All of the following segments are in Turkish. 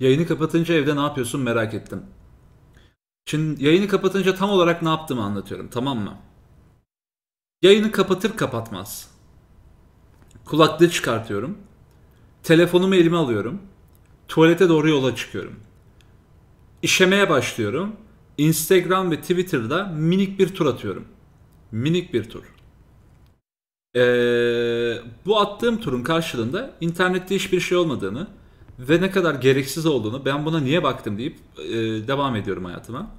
Yayını kapatınca evde ne yapıyorsun merak ettim. Şimdi yayını kapatınca tam olarak ne yaptığımı anlatıyorum tamam mı? Yayını kapatır kapatmaz. Kulaklığı çıkartıyorum. Telefonumu elime alıyorum. Tuvalete doğru yola çıkıyorum. İşemeye başlıyorum. Instagram ve Twitter'da minik bir tur atıyorum. Minik bir tur. Ee, bu attığım turun karşılığında internette hiçbir şey olmadığını, ve ne kadar gereksiz olduğunu ben buna niye baktım deyip e, devam ediyorum hayatıma.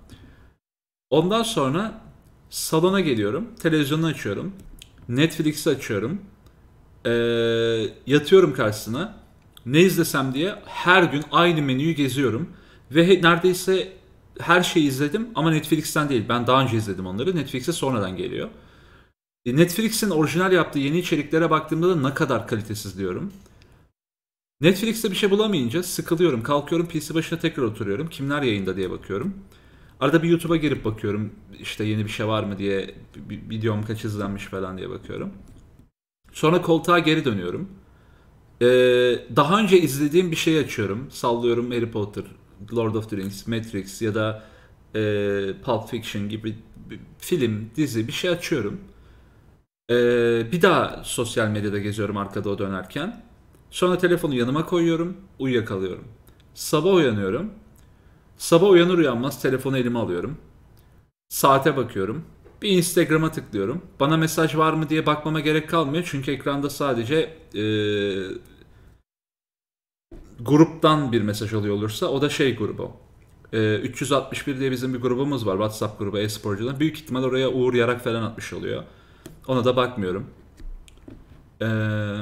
Ondan sonra salona geliyorum, televizyonu açıyorum, Netflix'i açıyorum, e, yatıyorum karşısına. Ne izlesem diye her gün aynı menüyü geziyorum ve he, neredeyse her şeyi izledim ama Netflix'ten değil. Ben daha önce izledim onları. Netflix'e sonradan geliyor. E, Netflix'in orijinal yaptığı yeni içeriklere baktığımda da ne kadar kalitesiz diyorum. Netflix'te bir şey bulamayınca sıkılıyorum. Kalkıyorum PC başına tekrar oturuyorum. Kimler yayında diye bakıyorum. Arada bir YouTube'a girip bakıyorum. işte yeni bir şey var mı diye. Videom kaç izlenmiş falan diye bakıyorum. Sonra koltuğa geri dönüyorum. Ee, daha önce izlediğim bir şey açıyorum. Sallıyorum Harry Potter, Lord of the Rings, Matrix ya da e, Pulp Fiction gibi film, dizi bir şey açıyorum. Ee, bir daha sosyal medyada geziyorum arkada o dönerken. Sonra telefonu yanıma koyuyorum, uyuyakalıyorum. Sabah uyanıyorum. Sabah uyanır uyanmaz telefonu elime alıyorum. Saate bakıyorum. Bir Instagram'a tıklıyorum. Bana mesaj var mı diye bakmama gerek kalmıyor. Çünkü ekranda sadece e, gruptan bir mesaj oluyor olursa o da şey grubu. E, 361 diye bizim bir grubumuz var. WhatsApp grubu e-sporcudan. Büyük ihtimal oraya Uğur Yarak falan atmış oluyor. Ona da bakmıyorum. Eee...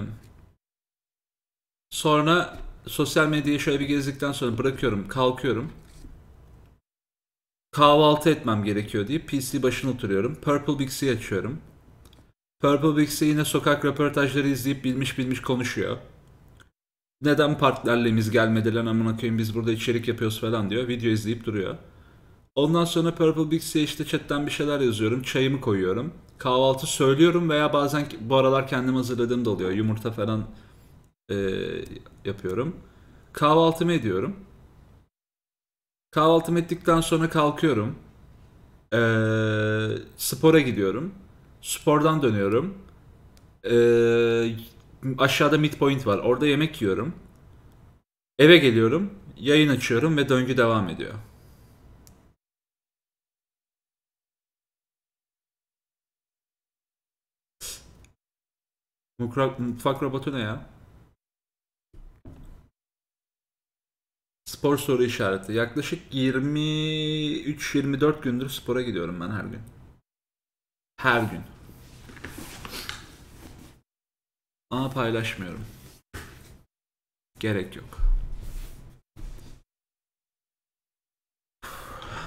Sonra sosyal medyayı şöyle bir gezdikten sonra bırakıyorum, kalkıyorum. Kahvaltı etmem gerekiyor diye PC başına oturuyorum. Purple Bix'i açıyorum. Purple Bix'i yine sokak röportajları izleyip bilmiş bilmiş konuşuyor. Neden partnerliğimiz gelmedi lan amına koyayım biz burada içerik yapıyoruz falan diyor. Video izleyip duruyor. Ondan sonra Purple Bix'e işte chatten bir şeyler yazıyorum. Çayımı koyuyorum. Kahvaltı söylüyorum veya bazen bu aralar kendim hazırladığım da oluyor. Yumurta falan e, yapıyorum. Kahvaltımı ediyorum. Kahvaltımı ettikten sonra kalkıyorum. E, spora gidiyorum. Spordan dönüyorum. E, aşağıda midpoint var. Orada yemek yiyorum. Eve geliyorum. Yayın açıyorum ve döngü devam ediyor. Mutfak robotu ne ya? Spor soru işareti. Yaklaşık 23-24 gündür spora gidiyorum ben her gün. Her gün. Ama paylaşmıyorum. Gerek yok.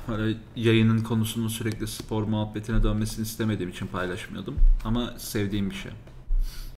Böyle yayının konusunun sürekli spor muhabbetine dönmesini istemediğim için paylaşmıyordum. Ama sevdiğim bir şey.